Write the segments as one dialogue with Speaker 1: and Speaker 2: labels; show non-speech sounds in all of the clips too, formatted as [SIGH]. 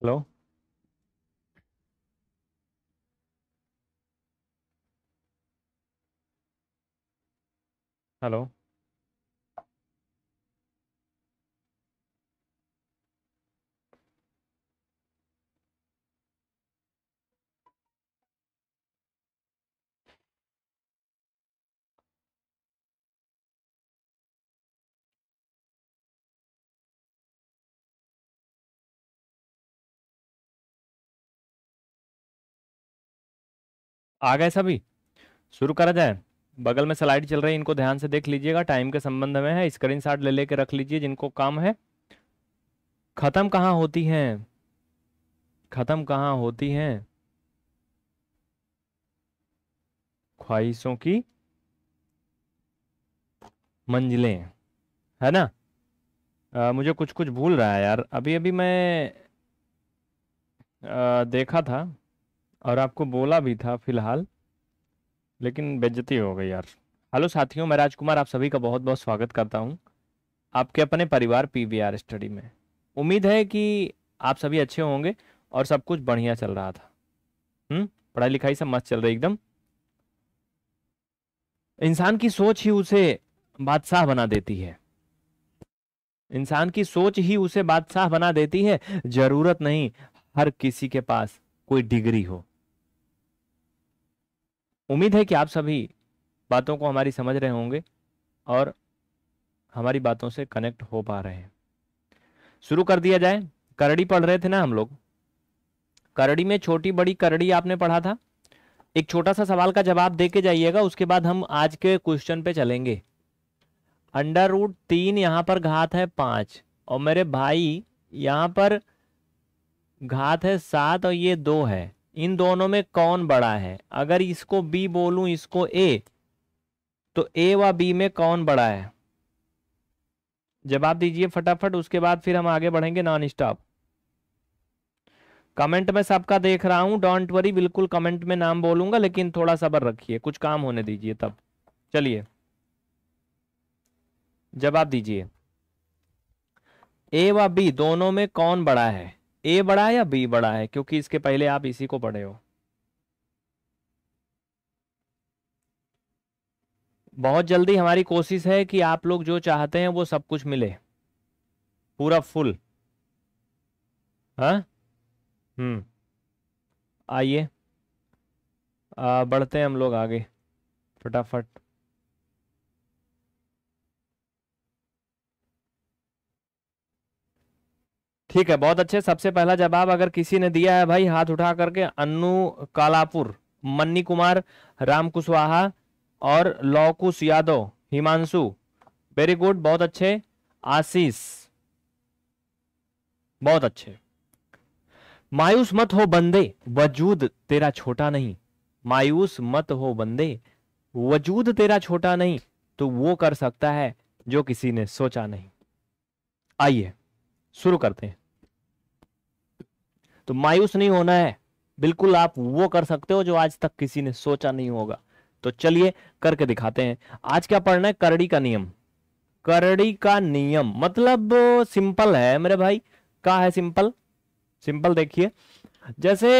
Speaker 1: Hello? Hello? आ गए सभी शुरू करा जाए बगल में स्लाइड चल रही है इनको ध्यान से देख लीजिएगा टाइम के संबंध में है स्क्रीन शॉट ले लेके रख लीजिए जिनको काम है खत्म कहाँ होती हैं खत्म कहाँ होती हैं ख्वाहिशों की मंजिलें है ना आ, मुझे कुछ कुछ भूल रहा है यार अभी अभी मैं आ, देखा था और आपको बोला भी था फिलहाल लेकिन बेज्जती हो गई यार हेलो साथियों मैं राजकुमार आप सभी का बहुत बहुत स्वागत करता हूँ आपके अपने परिवार पीवीआर स्टडी में उम्मीद है कि आप सभी अच्छे होंगे और सब कुछ बढ़िया चल रहा था हम्म पढ़ाई लिखाई सब मस्त चल रही एकदम इंसान की सोच ही उसे बादशाह बना देती है इंसान की सोच ही उसे बादशाह बना देती है जरूरत नहीं हर किसी के पास कोई डिग्री हो उम्मीद है कि आप सभी बातों को हमारी समझ रहे होंगे और हमारी बातों से कनेक्ट हो पा रहे हैं शुरू कर दिया जाए करड़ी पढ़ रहे थे ना हम लोग करड़ी में छोटी बड़ी करड़ी आपने पढ़ा था एक छोटा सा सवाल का जवाब दे के जाइएगा उसके बाद हम आज के क्वेश्चन पे चलेंगे अंडर रूट तीन यहाँ पर घात है पांच और मेरे भाई यहाँ पर घात है सात और ये दो है इन दोनों में कौन बड़ा है अगर इसको बी बोलूं इसको ए तो ए व बी में कौन बड़ा है जवाब दीजिए फटाफट उसके बाद फिर हम आगे बढ़ेंगे नॉन स्टॉप कमेंट में सबका देख रहा हूं डोंट वरी बिल्कुल कमेंट में नाम बोलूंगा लेकिन थोड़ा सबर रखिए कुछ काम होने दीजिए तब चलिए जवाब दीजिए ए व बी दोनों में कौन बड़ा है ए बड़ा है या बी बड़ा है क्योंकि इसके पहले आप इसी को पढ़े हो बहुत जल्दी हमारी कोशिश है कि आप लोग जो चाहते हैं वो सब कुछ मिले पूरा फुल हाँ हम्म आइए बढ़ते हैं हम लोग आगे फटाफट ठीक है बहुत अच्छे सबसे पहला जवाब अगर किसी ने दिया है भाई हाथ उठा करके अनु कालापुर मन्नी कुमार राम कुशवाहा और लौकुश यादव हिमांशु वेरी गुड बहुत अच्छे आशीष बहुत अच्छे मायूस मत हो बंदे वजूद तेरा छोटा नहीं मायूस मत हो बंदे वजूद तेरा छोटा नहीं तो वो कर सकता है जो किसी ने सोचा नहीं आइए शुरू करते हैं तो मायूस नहीं होना है बिल्कुल आप वो कर सकते हो जो आज तक किसी ने सोचा नहीं होगा तो चलिए करके दिखाते हैं आज क्या पढ़ना है करड़ी का नियम करड़ी का नियम मतलब सिंपल है मेरे भाई का है सिंपल सिंपल देखिए जैसे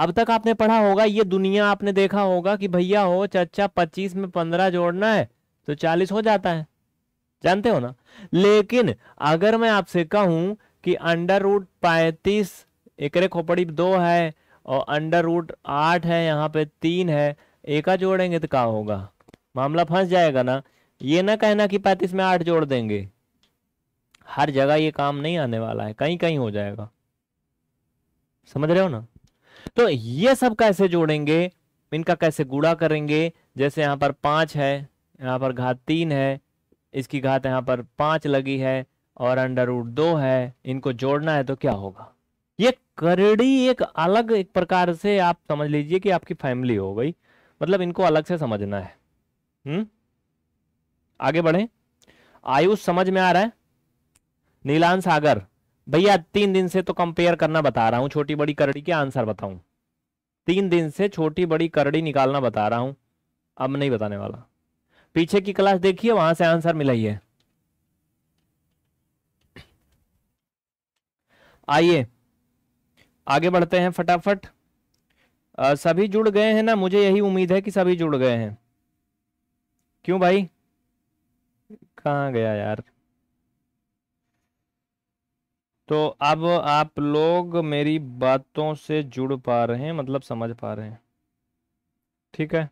Speaker 1: अब तक आपने पढ़ा होगा ये दुनिया आपने देखा होगा कि भैया हो चाचा पच्चीस में पंद्रह जोड़ना है तो चालीस हो जाता है जानते हो ना लेकिन अगर मैं आपसे कहूं कि अंडर रूट पैंतीस एकरे खोपड़ी दो है और अंडर रूट आठ है यहाँ पे तीन है एका जोड़ेंगे तो क्या होगा मामला फंस जाएगा ना ये ना कहना कि पैंतीस में आठ जोड़ देंगे हर जगह ये काम नहीं आने वाला है कहीं कहीं हो जाएगा समझ रहे हो ना तो ये सब कैसे जोड़ेंगे इनका कैसे गुड़ा करेंगे जैसे यहाँ पर पांच है यहाँ पर घात तीन है इसकी घात यहाँ पर पांच लगी है और अंडर रूट दो है इनको जोड़ना है तो क्या होगा ये करड़ी एक अलग एक प्रकार से आप समझ लीजिए कि आपकी फैमिली हो गई मतलब इनको अलग से समझना है हम्म आगे बढ़े आयुष समझ में आ रहा है नीलान सागर भैया तीन दिन से तो कंपेयर करना बता रहा हूं छोटी बड़ी करड़ी के आंसर बताऊं तीन दिन से छोटी बड़ी करड़ी निकालना बता रहा हूं अब नहीं बताने वाला पीछे की क्लास देखिए वहां से आंसर मिला ही है आइए आगे बढ़ते हैं फटाफट आ, सभी जुड़ गए हैं ना मुझे यही उम्मीद है कि सभी जुड़ गए हैं क्यों भाई कहाँ गया यार तो अब आप लोग मेरी बातों से जुड़ पा रहे हैं मतलब समझ पा रहे हैं ठीक है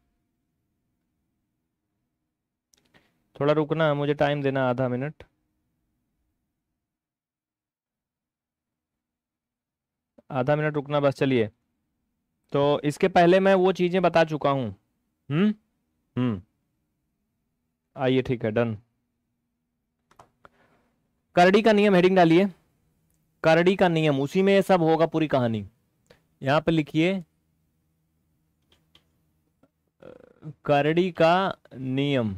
Speaker 1: थोड़ा रुकना मुझे टाइम देना आधा मिनट आधा मिनट रुकना बस चलिए तो इसके पहले मैं वो चीज़ें बता चुका हूं हम्म हम्म आइए ठीक है डन करडी का नियम हेडिंग डालिए करडी का नियम उसी में ये सब होगा पूरी कहानी यहां पे लिखिए करडी का नियम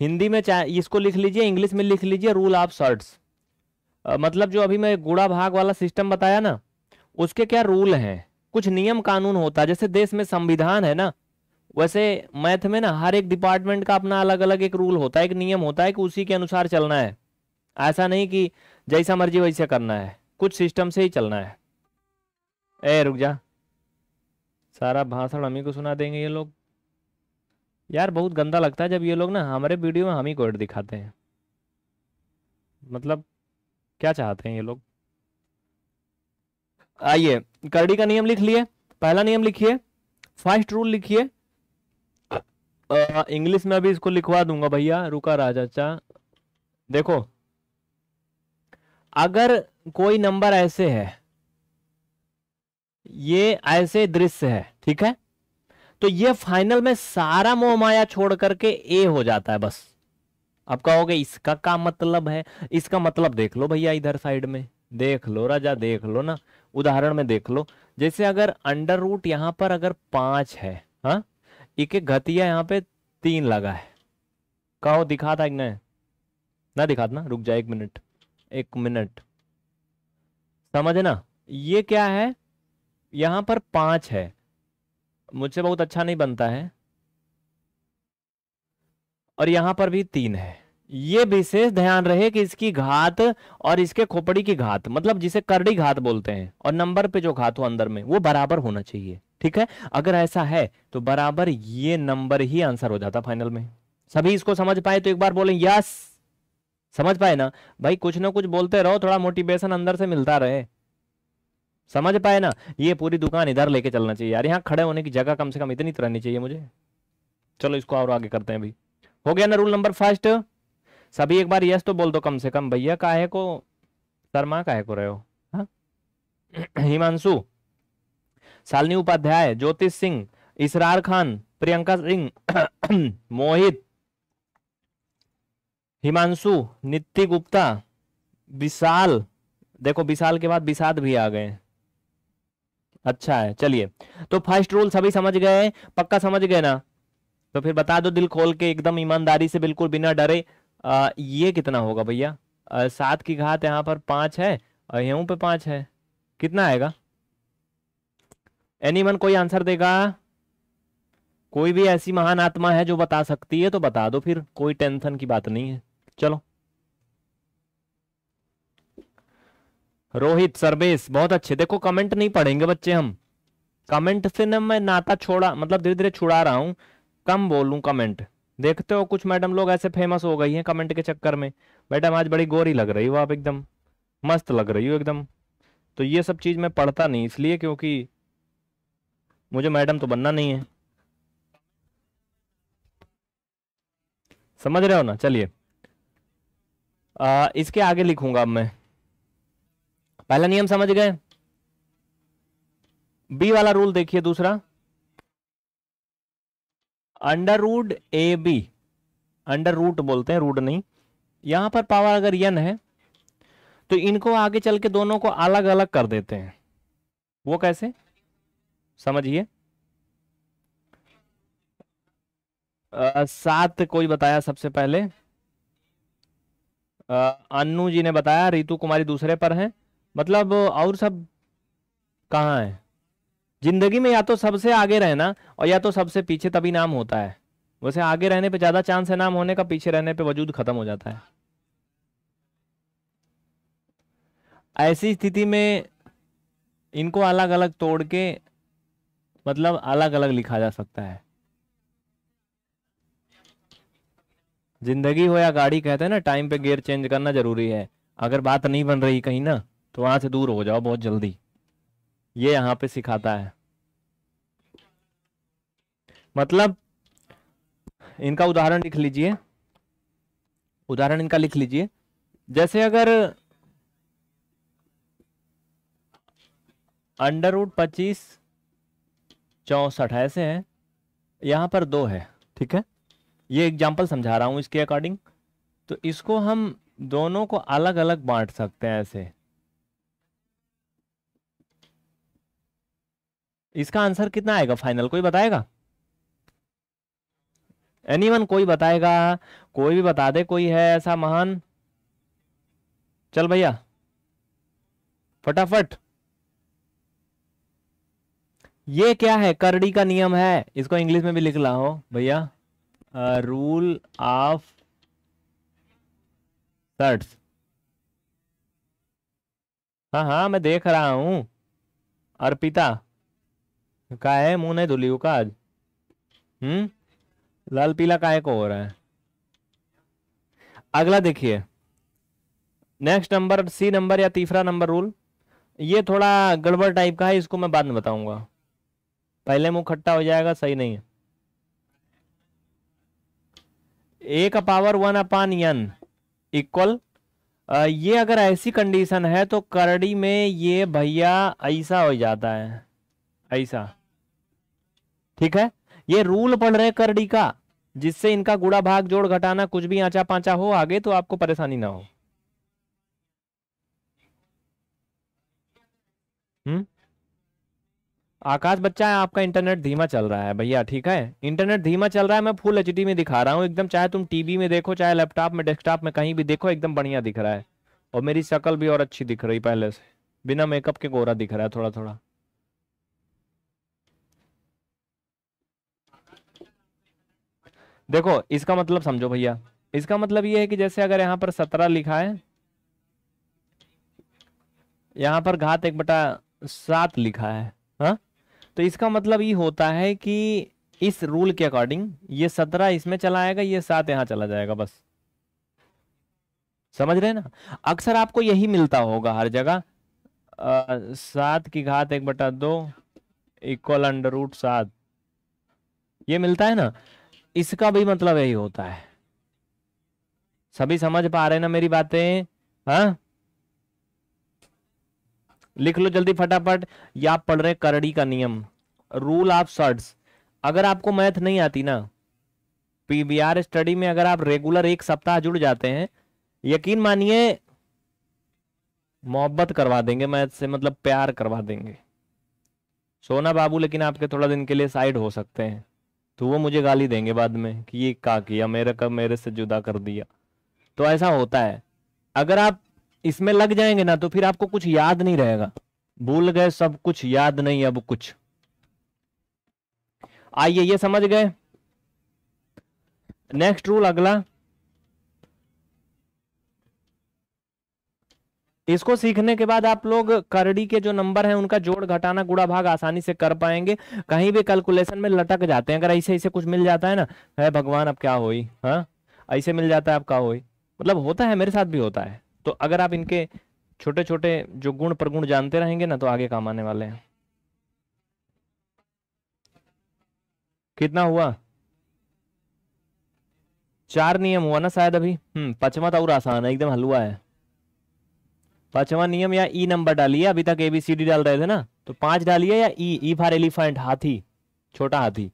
Speaker 1: हिंदी में चाहे इसको लिख लीजिए इंग्लिश में लिख लीजिए रूल ऑफ सर्ट्स मतलब जो अभी मैं गुड़ा भाग वाला सिस्टम बताया ना उसके क्या रूल हैं कुछ नियम कानून होता है जैसे देश में संविधान है ना वैसे मैथ में ना हर एक डिपार्टमेंट का अपना अलग अलग एक रूल होता है एक नियम होता है कि उसी के अनुसार चलना है ऐसा नहीं कि जैसा मर्जी वैसा करना है कुछ सिस्टम से ही चलना है ए रुक जा सारा भाषण हम ही को सुना देंगे ये लोग यार बहुत गंदा लगता है जब ये लोग ना हमारे वीडियो में हम ही को दिखाते हैं मतलब क्या चाहते हैं ये लोग आइए करडी का नियम लिख लिए पहला नियम लिखिए फर्स्ट रूल लिखिए इंग्लिश में अभी इसको लिखवा दूंगा भैया रुका राजा चा देखो अगर कोई नंबर ऐसे है ये ऐसे दृश्य है ठीक है तो ये फाइनल में सारा मोहमाया छोड़ करके ए हो जाता है बस अब कहोगे इसका क्या मतलब है इसका मतलब देख लो भैया इधर साइड में देख लो राजा देख लो ना उदाहरण में देख लो जैसे अगर अंडर रूट यहां पर अगर पांच है हा? एक घतिया यहाँ पे तीन लगा है कहो दिखा था ना ना दिखा ना रुक जाए एक मिनट एक मिनट ना ये क्या है यहाँ पर पांच है मुझसे बहुत अच्छा नहीं बनता है और यहां पर भी तीन है ये विशेष ध्यान रहे कि इसकी घात और इसके खोपड़ी की घात मतलब जिसे करड़ी घात बोलते हैं और नंबर पे जो घात हो अंदर में वो बराबर होना चाहिए ठीक है अगर ऐसा है तो बराबर ये नंबर ही आंसर हो जाता फाइनल में सभी इसको समझ पाए तो एक बार बोले यस समझ पाए ना भाई कुछ ना कुछ बोलते रहो थोड़ा मोटिवेशन अंदर से मिलता रहे समझ पाए ना ये पूरी दुकान इधर लेके चलना चाहिए यार यहाँ खड़े होने की जगह कम से कम इतनी तो रहनी चाहिए मुझे चलो इसको और आगे करते हैं अभी हो गया ना रूल नंबर फर्स्ट सभी एक बार यस तो बोल दो कम से कम भैया काहे को शर्मा काहे को रहे हो हाँ? [CLEARS THROAT] हिमांशु सालनी उपाध्याय ज्योतिष सिंह इसरार खान प्रियंका सिंह [CLEARS THROAT] मोहित हिमांशु नित्य गुप्ता विशाल देखो विशाल के बाद विषाद भी आ गए अच्छा है चलिए तो फर्स्ट रूल सभी समझ गए पक्का समझ गए ना तो फिर बता दो दिल खोल के एकदम ईमानदारी से बिल्कुल बिना डरे आ, ये कितना होगा भैया सात की घात यहाँ पर पांच है और यहाँ पे पांच है कितना आएगा एनी कोई आंसर देगा कोई भी ऐसी महान आत्मा है जो बता सकती है तो बता दो फिर कोई टेंशन की बात नहीं है चलो रोहित सर्वेश बहुत अच्छे देखो कमेंट नहीं पढ़ेंगे बच्चे हम कमेंट से ना मैं नाता छोड़ा मतलब धीरे धीरे छुड़ा रहा हूँ कम बोलूं कमेंट देखते हो कुछ मैडम लोग ऐसे फेमस हो गई हैं कमेंट के चक्कर में मैडम आज बड़ी गोरी लग रही हो आप एकदम मस्त लग रही हो एकदम तो ये सब चीज़ मैं पढ़ता नहीं इसलिए क्योंकि मुझे मैडम तो बनना नहीं है समझ रहे हो ना चलिए इसके आगे लिखूंगा अब मैं पहला नियम समझ गए बी वाला रूल देखिए दूसरा under root A B under root बोलते हैं रूट नहीं यहां पर पावर अगर यन है तो इनको आगे चल के दोनों को अलग अलग कर देते हैं वो कैसे समझिए सात कोई बताया सबसे पहले अनु जी ने बताया रितु कुमारी दूसरे पर हैं मतलब और सब कहाँ है जिंदगी में या तो सबसे आगे रहना और या तो सबसे पीछे तभी नाम होता है वैसे आगे रहने पे ज्यादा चांस है नाम होने का पीछे रहने पे वजूद खत्म हो जाता है ऐसी स्थिति में इनको अलग अलग तोड़ के मतलब अलग अलग लिखा जा सकता है जिंदगी हो या गाड़ी कहते हैं ना टाइम पे गियर चेंज करना जरूरी है अगर बात नहीं बन रही कहीं ना तो वहां से दूर हो जाओ बहुत जल्दी ये यहां पे सिखाता है मतलब इनका उदाहरण लिख लीजिए उदाहरण इनका लिख लीजिए जैसे अगर अंडर रूट पच्चीस चौसठ ऐसे हैं यहां पर दो है ठीक है ये एग्जाम्पल समझा रहा हूँ इसके अकॉर्डिंग तो इसको हम दोनों को अलग अलग बांट सकते हैं ऐसे इसका आंसर कितना आएगा फाइनल कोई बताएगा एनीवन कोई बताएगा कोई भी बता दे कोई है ऐसा महान चल भैया फटाफट ये क्या है करडी का नियम है इसको इंग्लिश में भी लिख ला हो भैया रूल ऑफ शर्ट्स हाँ हाँ मैं देख रहा हूं अर्पिता का है मुंह नहीं धुली का आज हम्म लाल पीला काय को हो रहा है अगला देखिए नेक्स्ट नंबर सी नंबर या तीसरा नंबर रूल ये थोड़ा गड़बड़ टाइप का है इसको मैं बाद में बताऊंगा पहले मुंह खट्टा हो जाएगा सही नहीं है ए का power one upon n equal ये अगर ऐसी कंडीशन है तो करड़ी में ये भैया ऐसा हो जाता है ऐसा ठीक है ये रूल पढ़ रहे करडी का जिससे इनका गुड़ा भाग जोड़ घटाना कुछ भी आंचा पांचा हो आगे तो आपको परेशानी ना हो हम्म आकाश बच्चा है आपका इंटरनेट धीमा चल रहा है भैया ठीक है इंटरनेट धीमा चल रहा है मैं फुल एच में दिखा रहा हूँ एकदम चाहे तुम टीवी में देखो चाहे लैपटॉप में डेस्कटॉप में कहीं भी देखो एकदम बढ़िया दिख रहा है और मेरी शक्ल भी और अच्छी दिख रही पहले से बिना मेकअप के गोरा दिख रहा है थोड़ा थोड़ा देखो इसका मतलब समझो भैया इसका मतलब ये है कि जैसे अगर यहाँ पर सत्रह लिखा है यहाँ पर घात एक बटा सात लिखा है हा? तो इसका मतलब ये होता है कि इस रूल के अकॉर्डिंग ये सत्रह इसमें चला आएगा ये सात यहाँ चला जाएगा बस समझ रहे ना अक्सर आपको यही मिलता होगा हर जगह सात की घात एक बटा दो इक्वल अंडर रूट सात ये मिलता है ना इसका भी मतलब यही होता है सभी समझ पा रहे ना मेरी बातें हाँ लिख लो जल्दी फटाफट या आप पढ़ रहे करड़ी का नियम रूल ऑफ सर्ट्स अगर आपको मैथ नहीं आती ना पीबीआर स्टडी में अगर आप रेगुलर एक सप्ताह जुड़ जाते हैं यकीन मानिए मोहब्बत करवा देंगे मैथ से मतलब प्यार करवा देंगे सोना बाबू लेकिन आपके थोड़ा दिन के लिए साइड हो सकते हैं तो वो मुझे गाली देंगे बाद में कि ये का किया मेरे का मेरे से जुदा कर दिया तो ऐसा होता है अगर आप इसमें लग जाएंगे ना तो फिर आपको कुछ याद नहीं रहेगा भूल गए सब कुछ याद नहीं अब कुछ आइए ये समझ गए नेक्स्ट रूल अगला इसको सीखने के बाद आप लोग करड़ी के जो नंबर हैं उनका जोड़ घटाना गुड़ा भाग आसानी से कर पाएंगे कहीं भी कैलकुलेशन में लटक जाते हैं अगर ऐसे ऐसे कुछ मिल जाता है ना है भगवान अब क्या हो हाँ ऐसे मिल जाता है आप क्या हो मतलब होता है मेरे साथ भी होता है तो अगर आप इनके छोटे छोटे जो गुण प्रगुण जानते रहेंगे ना तो आगे काम आने वाले हैं कितना हुआ चार नियम हुआ ना शायद अभी हम्म पचवा तो और आसान है एकदम हलवा है पांचवा नियम या ई नंबर डालिए अभी तक एबीसीडी डाल रहे थे ना तो पांच डालिए या ई ई फॉर एलिफेंट हाथी छोटा हाथी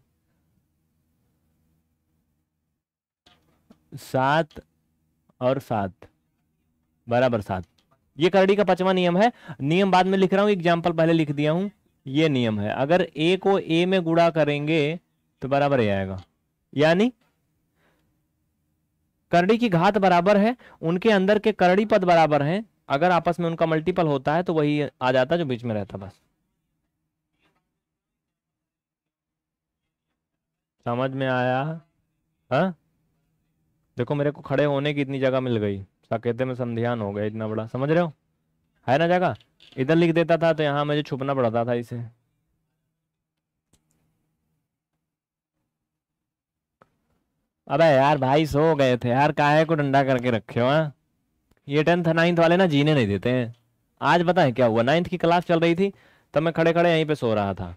Speaker 1: सात और सात बराबर सात ये करडी का पांचवा नियम है नियम बाद में लिख रहा हूं एग्जाम्पल पहले लिख दिया हूं ये नियम है अगर ए को ए में गुड़ा करेंगे तो बराबर ए आएगा यानी करड़ी की घात बराबर है उनके अंदर के करड़ी पद बराबर हैं अगर आपस में उनका मल्टीपल होता है तो वही आ जाता है जो बीच में रहता बस समझ में आया हा? देखो मेरे को खड़े होने की इतनी जगह मिल गई सकेते में संध्यान हो गया इतना बड़ा समझ रहे हो है ना जगह इधर लिख देता था तो यहां मुझे छुपना पड़ता था इसे अबे यार भाई सो गए थे यार काहे को डंडा करके रखे हो हाँ ये टेंथ नाइन्थ वाले ना जीने नहीं देते हैं आज पता है क्या हुआ नाइन्थ की क्लास चल रही थी तब तो मैं खड़े खड़े यहीं पे सो रहा था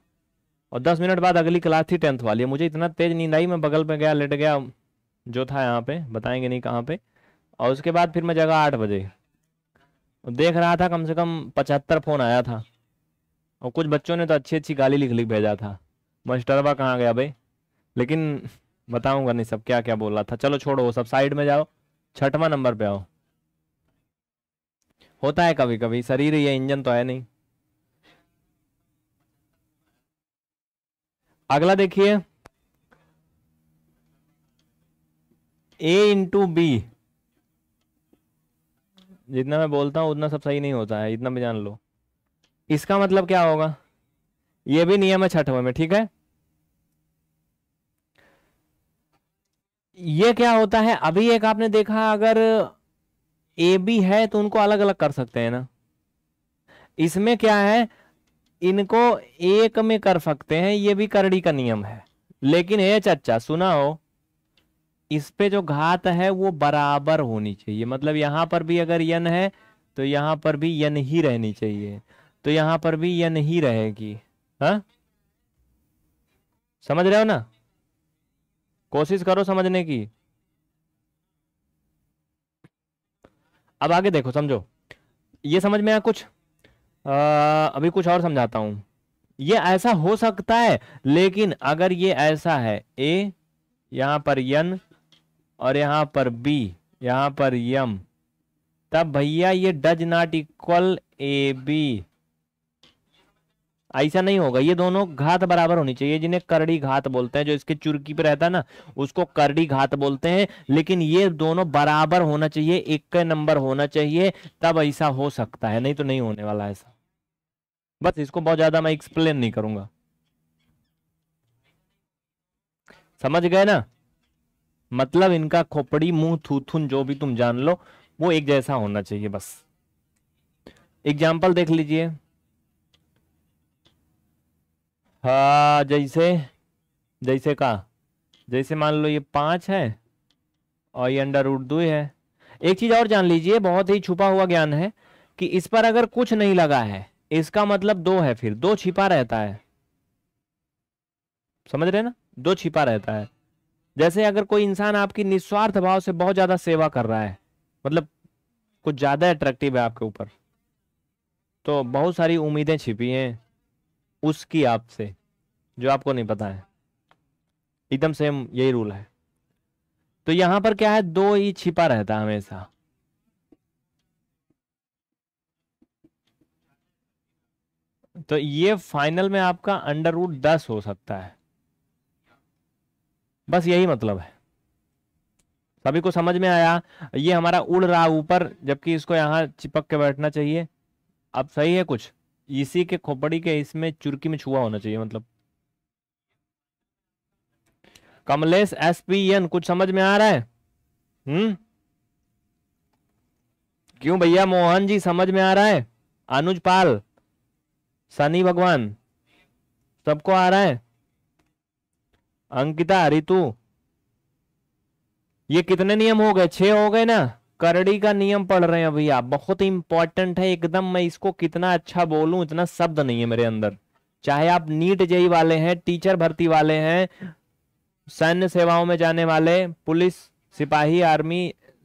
Speaker 1: और दस मिनट बाद अगली क्लास थी टेंथ वाली मुझे इतना तेज़ नींद आई मैं बगल में गया लेट गया जो था यहाँ पे बताएंगे नहीं कहाँ पे और उसके बाद फिर मैं जगह आठ बजे देख रहा था कम से कम पचहत्तर फ़ोन आया था और कुछ बच्चों ने तो अच्छी अच्छी गाली लिख लिख भेजा था मस्टरबा कहाँ गया भाई लेकिन बताऊंगा नहीं सब क्या क्या बोल रहा था चलो छोड़ो सब साइड में जाओ छठवा नंबर पे आओ होता है कभी कभी शरीर ये इंजन तो है नहीं अगला देखिए ए इंटू बी जितना मैं बोलता हूं उतना सब सही नहीं होता है इतना भी जान लो इसका मतलब क्या होगा ये भी नियम है छठवें में ठीक है ये क्या होता है अभी एक आपने देखा अगर ए बी है तो उनको अलग अलग कर सकते हैं ना इसमें क्या है इनको एक में कर सकते हैं ये भी करड़ी का नियम है लेकिन ये चच्चा सुना हो इस पे जो घात है वो बराबर होनी चाहिए मतलब यहां पर भी अगर यन है तो यहां पर भी यन ही रहनी चाहिए तो यहां पर भी यन ही रहेगी हा? समझ रहे हो ना कोशिश करो समझने की अब आगे देखो समझो ये समझ में आया कुछ आ, अभी कुछ और समझाता हूं ये ऐसा हो सकता है लेकिन अगर ये ऐसा है ए यहां पर यन और यहां पर बी यहां पर यम तब भैया ये does not equal A B ऐसा नहीं होगा ये दोनों घात बराबर होनी चाहिए जिन्हें करड़ी घात बोलते हैं जो इसके चुरकी पे रहता है ना उसको करड़ी घात बोलते हैं लेकिन ये दोनों बराबर होना चाहिए एक नंबर होना चाहिए तब ऐसा हो सकता है नहीं तो नहीं होने वाला ऐसा बस इसको बहुत ज्यादा मैं एक्सप्लेन नहीं करूंगा समझ गए ना मतलब इनका खोपड़ी मुंह थूथुन जो भी तुम जान लो वो एक जैसा होना चाहिए बस एग्जाम्पल देख लीजिए हाँ जैसे जैसे का जैसे मान लो ये पांच है और ये अंडर रूट दो है एक चीज़ और जान लीजिए बहुत ही छुपा हुआ ज्ञान है कि इस पर अगर कुछ नहीं लगा है इसका मतलब दो है फिर दो छिपा रहता है समझ रहे ना दो छिपा रहता है जैसे अगर कोई इंसान आपकी निस्वार्थ भाव से बहुत ज़्यादा सेवा कर रहा है मतलब कुछ ज़्यादा अट्रैक्टिव है आपके ऊपर तो बहुत सारी उम्मीदें छिपी हैं उसकी आपसे जो आपको नहीं पता है एकदम सेम यही रूल है तो यहां पर क्या है दो ही छिपा रहता है हमेशा तो ये फाइनल में आपका अंडर रूट दस हो सकता है बस यही मतलब है सभी को समझ में आया ये हमारा उड़ रहा ऊपर जबकि इसको यहां चिपक के बैठना चाहिए अब सही है कुछ इसी के खोपड़ी के इसमें चुरकी में छुआ होना चाहिए मतलब कमलेश एसपीएन कुछ समझ में आ रहा है हम्म क्यों भैया मोहन जी समझ में आ रहा है अनुज पाल सनी भगवान सबको आ रहा है अंकिता रितु ये कितने नियम हो गए छह हो गए ना करड़ी का नियम पढ़ रहे हैं भैया बहुत इंपॉर्टेंट है एकदम मैं इसको कितना अच्छा बोलूं इतना शब्द नहीं है मेरे अंदर चाहे आप नीट जेई वाले हैं टीचर भर्ती वाले हैं सैन्य सेवाओं में जाने वाले पुलिस सिपाही आर्मी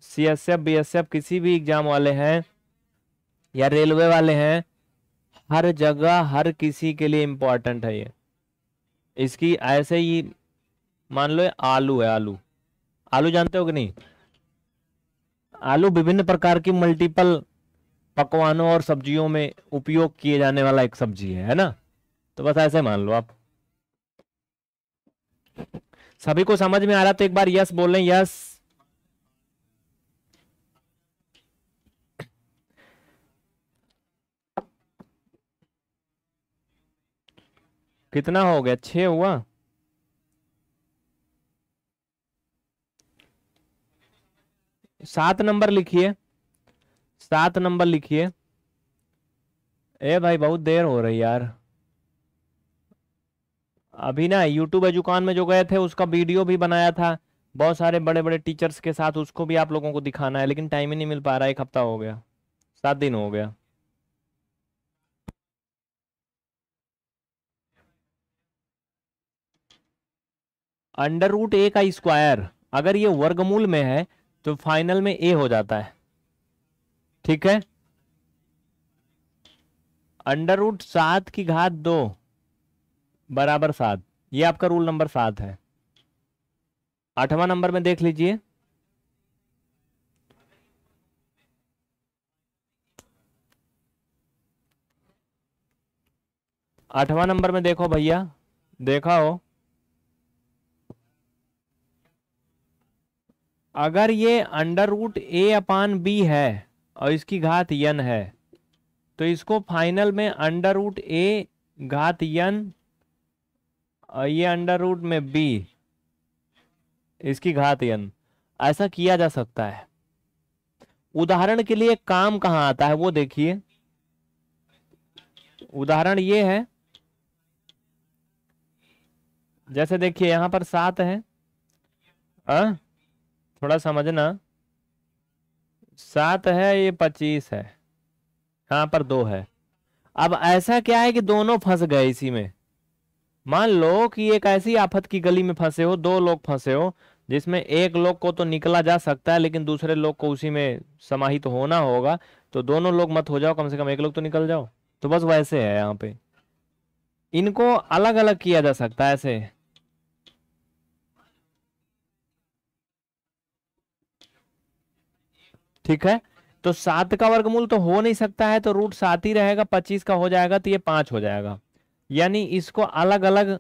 Speaker 1: सीएसएफ बीएसएफ किसी भी एग्जाम वाले हैं या रेलवे वाले हैं हर जगह हर किसी के लिए इंपॉर्टेंट है ये इसकी ऐसे ही मान लो आलू है आलू आलू जानते हो कि नहीं आलू विभिन्न प्रकार की मल्टीपल पकवानों और सब्जियों में उपयोग किए जाने वाला एक सब्जी है है ना तो बस ऐसे मान लो आप सभी को समझ में आ रहा तो एक बार यस बोल लें यस कितना हो गया छ हुआ सात नंबर लिखिए सात नंबर लिखिए ए भाई बहुत देर हो रही यार अभी ना यूट्यूब एजुकान में जो गए थे उसका वीडियो भी बनाया था बहुत सारे बड़े बड़े टीचर्स के साथ उसको भी आप लोगों को दिखाना है लेकिन टाइम ही नहीं मिल पा रहा है एक हफ्ता हो गया सात दिन हो गया अंडर रूट ए का स्क्वायर अगर ये वर्गमूल में है तो फाइनल में ए हो जाता है ठीक है अंडर रूट सात की घात दो बराबर सात ये आपका रूल नंबर सात है आठवां नंबर में देख लीजिए आठवां नंबर में देखो भैया देखा हो अगर ये under root A upon B है और इसकी घात यन है तो इसको फाइनल में अंडर रूट ए घात यन और ये अंडर रूट में बी इसकी घात यन ऐसा किया जा सकता है उदाहरण के लिए काम कहाँ आता है वो देखिए उदाहरण ये है जैसे देखिए यहां पर सात है आ? थोड़ा समझना सात है ये पच्चीस है यहाँ पर दो है अब ऐसा क्या है कि दोनों फंस गए इसी में मान लो कि एक ऐसी आफत की गली में फंसे हो दो लोग फंसे हो जिसमें एक लोग को तो निकला जा सकता है लेकिन दूसरे लोग को उसी में समाहित तो होना होगा तो दोनों लोग मत हो जाओ कम से कम एक लोग तो निकल जाओ तो बस वैसे है यहाँ पे इनको अलग अलग किया जा सकता है ऐसे ठीक है तो सात का वर्गमूल तो हो नहीं सकता है तो रूट सात ही रहेगा पच्चीस का हो जाएगा तो ये पांच हो जाएगा यानी इसको अलग अलग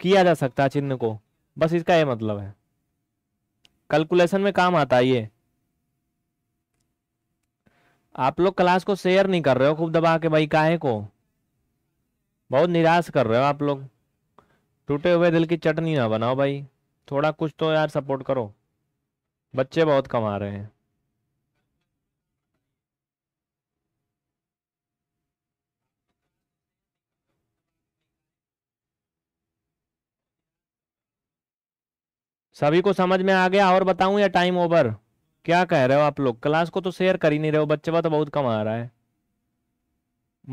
Speaker 1: किया जा सकता है चिन्ह को बस इसका यह मतलब है कैलकुलेशन में काम आता है ये आप लोग क्लास को शेयर नहीं कर रहे हो खूब दबा के भाई काहे को बहुत निराश कर रहे हो आप लोग टूटे हुए दिल की चटनी ना बनाओ भाई थोड़ा कुछ तो यार सपोर्ट करो बच्चे बहुत कमा रहे हैं सभी को समझ में आ गया और बताऊं या टाइम ओवर क्या कह रहे हो आप लोग क्लास को तो शेयर कर ही नहीं रहे हो बच्चे तो बहुत कम आ रहा है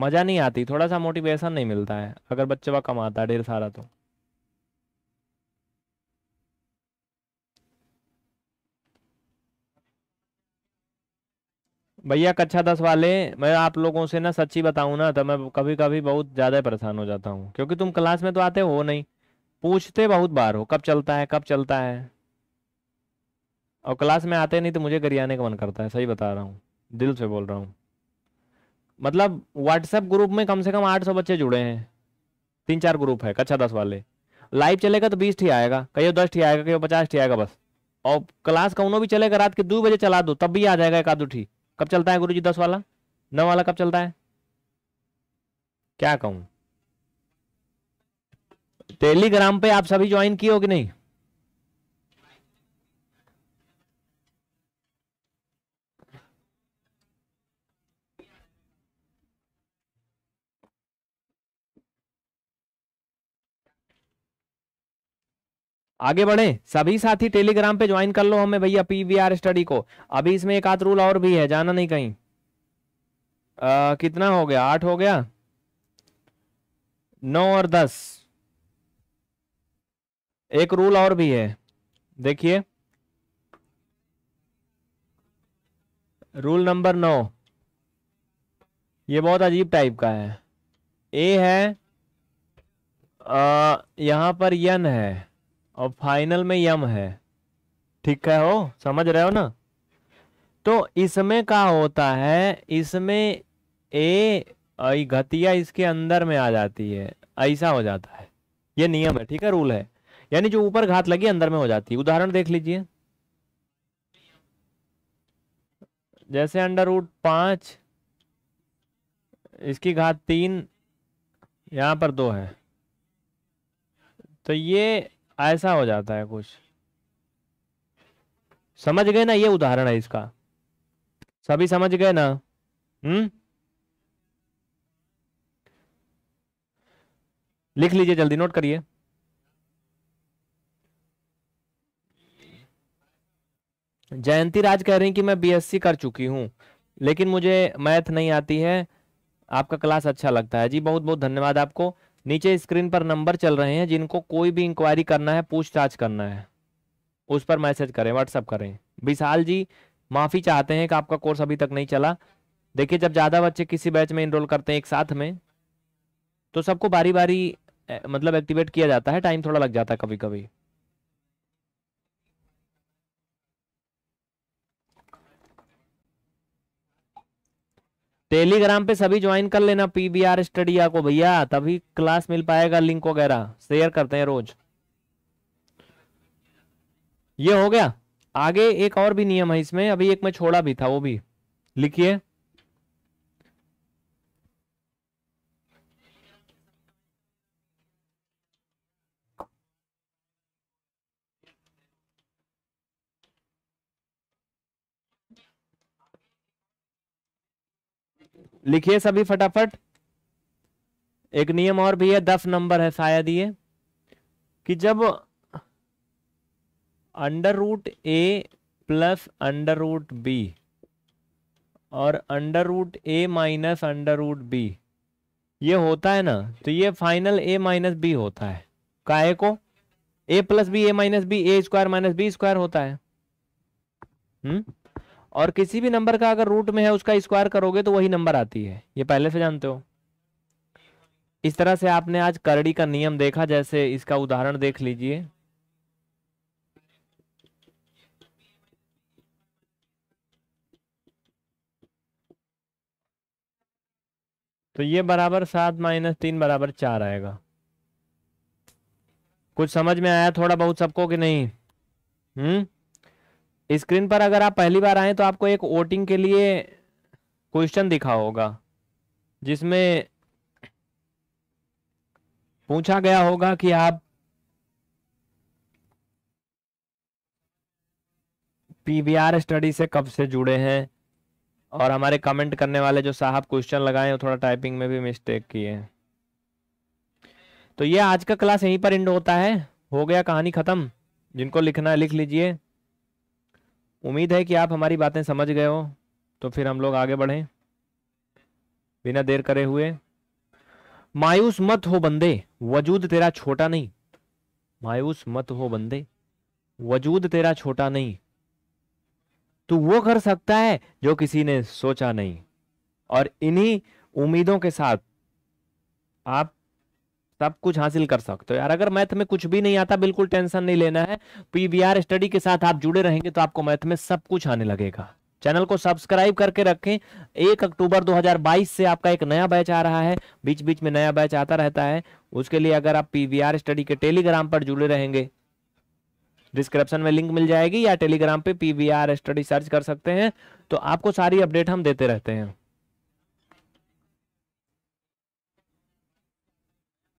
Speaker 1: मज़ा नहीं आती थोड़ा सा मोटिवेशन नहीं मिलता है अगर बच्चे कम आता है ढेर सारा तो भैया कक्षा दस वाले मैं आप लोगों से ना सच्ची बताऊं ना तो मैं कभी कभी बहुत ज़्यादा परेशान हो जाता हूँ क्योंकि तुम क्लास में तो आते हो नहीं पूछते बहुत बार हो कब चलता है कब चलता है और क्लास में आते नहीं तो मुझे गरियाने का मन करता है सही बता रहा हूँ दिल से बोल रहा हूँ मतलब व्हाट्सएप ग्रुप में कम से कम आठ सौ बच्चे जुड़े हैं तीन चार ग्रुप है कक्षा दस वाले लाइव चलेगा तो बीस ठीक आएगा कहीं दस ठीक आएगा कहीं पचास ठी आएगा बस और क्लास कौनों भी चलेगा रात के दो बजे चला दो तब भी आ जाएगा एक आधो कब चलता है गुरु जी दस वाला नौ वाला कब चलता है क्या कहूँ टेलीग्राम पे आप सभी ज्वाइन किए हो कि नहीं आगे बढ़े सभी साथी टेलीग्राम पे ज्वाइन कर लो हमें भैया पीवीआर स्टडी को अभी इसमें एक आध रूल और भी है जाना नहीं कहीं आ, कितना हो गया आठ हो गया नौ और दस एक रूल और भी है देखिए रूल नंबर नौ ये बहुत अजीब टाइप का है ए है आ, यहाँ पर यन है और फाइनल में यम है ठीक है हो समझ रहे हो ना तो इसमें क्या होता है इसमें ए घतिया इसके अंदर में आ जाती है ऐसा हो जाता है ये नियम है ठीक है रूल है यानी जो ऊपर घात लगी अंदर में हो जाती है उदाहरण देख लीजिए जैसे अंडर रूट पांच इसकी घात तीन यहां पर दो है तो ये ऐसा हो जाता है कुछ समझ गए ना ये उदाहरण है इसका सभी समझ गए ना हम्म लिख लीजिए जल्दी नोट करिए जयंती राज कह रही कि मैं बीएससी कर चुकी हूँ लेकिन मुझे मैथ नहीं आती है आपका क्लास अच्छा लगता है जी बहुत बहुत धन्यवाद आपको नीचे स्क्रीन पर नंबर चल रहे हैं जिनको कोई भी इंक्वायरी करना है पूछताछ करना है उस पर मैसेज करें व्हाट्सअप करें विशाल जी माफ़ी चाहते हैं कि आपका कोर्स अभी तक नहीं चला देखिए जब ज़्यादा बच्चे किसी बैच में इनरोल करते हैं एक साथ में तो सबको बारी बारी मतलब एक्टिवेट किया जाता है टाइम थोड़ा लग जाता है कभी कभी टेलीग्राम पे सभी ज्वाइन कर लेना पीबीआर स्टडिया को भैया तभी क्लास मिल पाएगा लिंक वगैरह शेयर करते हैं रोज ये हो गया आगे एक और भी नियम है इसमें अभी एक मैं छोड़ा भी था वो भी लिखिए लिखिए सभी फटाफट एक नियम और भी है दस नंबर है शायद ये कि जब under root A plus under root B और under root A minus under root B ये होता है ना तो ये फाइनल ए माइनस बी होता है काहे को A plus B A minus B A square minus B square होता है हम्म और किसी भी नंबर का अगर रूट में है उसका स्क्वायर करोगे तो वही नंबर आती है ये पहले से जानते हो इस तरह से आपने आज करड़ी का नियम देखा जैसे इसका उदाहरण देख लीजिए तो ये बराबर सात माइनस तीन बराबर चार आएगा कुछ समझ में आया थोड़ा बहुत सबको कि नहीं हम्म स्क्रीन पर अगर आप पहली बार आए तो आपको एक वोटिंग के लिए क्वेश्चन दिखा होगा जिसमें पूछा गया होगा कि आप पीवीआर स्टडी से कब से जुड़े हैं और हमारे कमेंट करने वाले जो साहब क्वेश्चन लगाए हैं थोड़ा टाइपिंग में भी मिस्टेक किए हैं तो ये आज का क्लास यहीं पर एंड होता है हो गया कहानी ख़त्म जिनको लिखना है लिख लीजिए उम्मीद है कि आप हमारी बातें समझ गए हो तो फिर हम लोग आगे बढ़ें बिना देर करे हुए मायूस मत हो बंदे वजूद तेरा छोटा नहीं मायूस मत हो बंदे वजूद तेरा छोटा नहीं तू वो कर सकता है जो किसी ने सोचा नहीं और इन्हीं उम्मीदों के साथ आप सब कुछ हासिल कर सकते हो यार अगर मैथ में कुछ भी नहीं आता बिल्कुल टेंशन नहीं लेना है पीवीआर स्टडी के साथ आप जुड़े रहेंगे तो आपको मैथ में सब कुछ आने लगेगा चैनल को सब्सक्राइब करके रखें एक अक्टूबर 2022 से आपका एक नया बैच आ रहा है बीच बीच में नया बैच आता रहता है उसके लिए अगर आप पीवीआर स्टडी के टेलीग्राम पर जुड़े रहेंगे डिस्क्रिप्शन में लिंक मिल जाएगी या टेलीग्राम पे पीवीआर स्टडी सर्च कर सकते हैं तो आपको सारी अपडेट हम देते रहते हैं